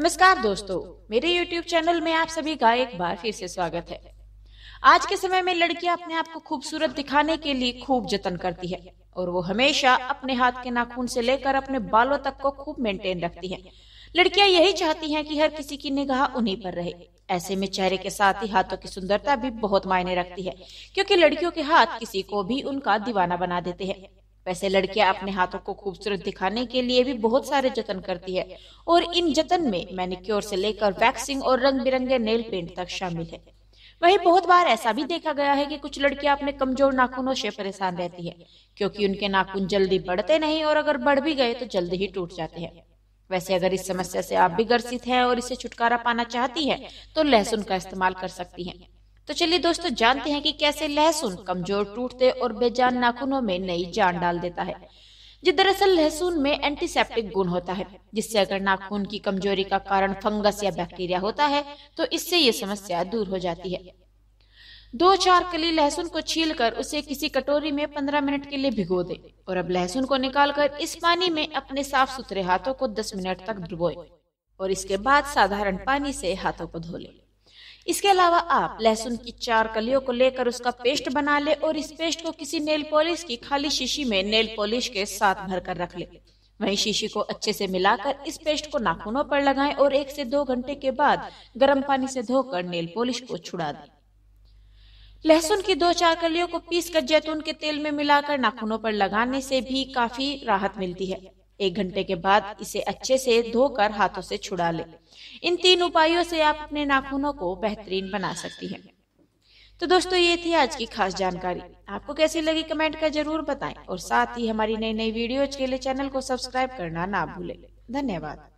नमस्कार दोस्तों मेरे YouTube चैनल में आप सभी का एक बार फिर से स्वागत है आज के समय में लड़कियां अपने आप को खूबसूरत दिखाने के लिए खूब जतन करती है और वो हमेशा अपने हाथ के नाखून से लेकर अपने बालों तक को खूब मेंटेन रखती है लड़कियां यही चाहती हैं कि हर किसी की निगाह उन्हीं पर रहे ऐसे में चेहरे के साथ ही हाथों की सुंदरता भी बहुत मायने रखती है क्योंकि लड़कियों के हाथ किसी को भी उनका दीवाना बना देते हैं वैसे लड़कियां अपने हाथों को खूबसूरत दिखाने के लिए भी बहुत सारे जतन करती है और इन जतन में मैनिक्योर से लेकर वैक्सिंग और रंग बिरंगे नेल पेंट तक शामिल है वही बहुत बार ऐसा भी देखा गया है कि कुछ लड़कियां अपने कमजोर नाखूनों से परेशान रहती है क्योंकि उनके नाखून जल्दी बढ़ते नहीं और अगर बढ़ भी गए तो जल्दी ही टूट जाते हैं वैसे अगर इस समस्या से आप भी ग्रसित हैं और इसे छुटकारा पाना चाहती हैं तो लहसुन का इस्तेमाल कर सकती हैं तो चलिए दोस्तों जानते हैं कि कैसे लहसुन कमजोर टूटते और बेजान नाखूनों में नई जान डाल देता है जी दरअसल लहसुन में एंटीसेप्टिक गुण होता है जिससे अगर नाखून की कमजोरी का कारण फंगस या बैक्टीरिया होता है तो इससे ये समस्या दूर हो जाती है दो चार कली लहसुन को छीलकर उसे किसी कटोरी में पंद्रह मिनट के लिए भिगो दे और अब लहसुन को निकालकर इस पानी में अपने साफ सुथरे हाथों को दस मिनट तक डुबोए और इसके बाद साधारण पानी से हाथों को धो ले इसके अलावा आप हाँ, लहसुन की चार कलियों को लेकर उसका पेस्ट बना ले और इस पेस्ट को किसी नेल पॉलिश की खाली शीशी में नेल पॉलिश के साथ भर कर रख ले वहीं शीशी को अच्छे से मिलाकर इस पेस्ट को नाखूनों पर लगाएं और एक से दो घंटे के बाद गर्म पानी से धोकर नेल पॉलिश को छुड़ा दें लहसुन की दो चार कलियों को पीसकर जैतून के तेल में मिलाकर नाखूनों पर लगाने से भी काफी राहत मिलती है एक घंटे के बाद इसे अच्छे से धोकर हाथों से छुड़ा ले इन तीन उपायों से आप अपने नाखूनों को बेहतरीन बना सकती हैं। तो दोस्तों ये थी आज की खास जानकारी आपको कैसी लगी कमेंट कर जरूर बताएं और साथ ही हमारी नई नई वीडियो के लिए चैनल को सब्सक्राइब करना ना भूलें। धन्यवाद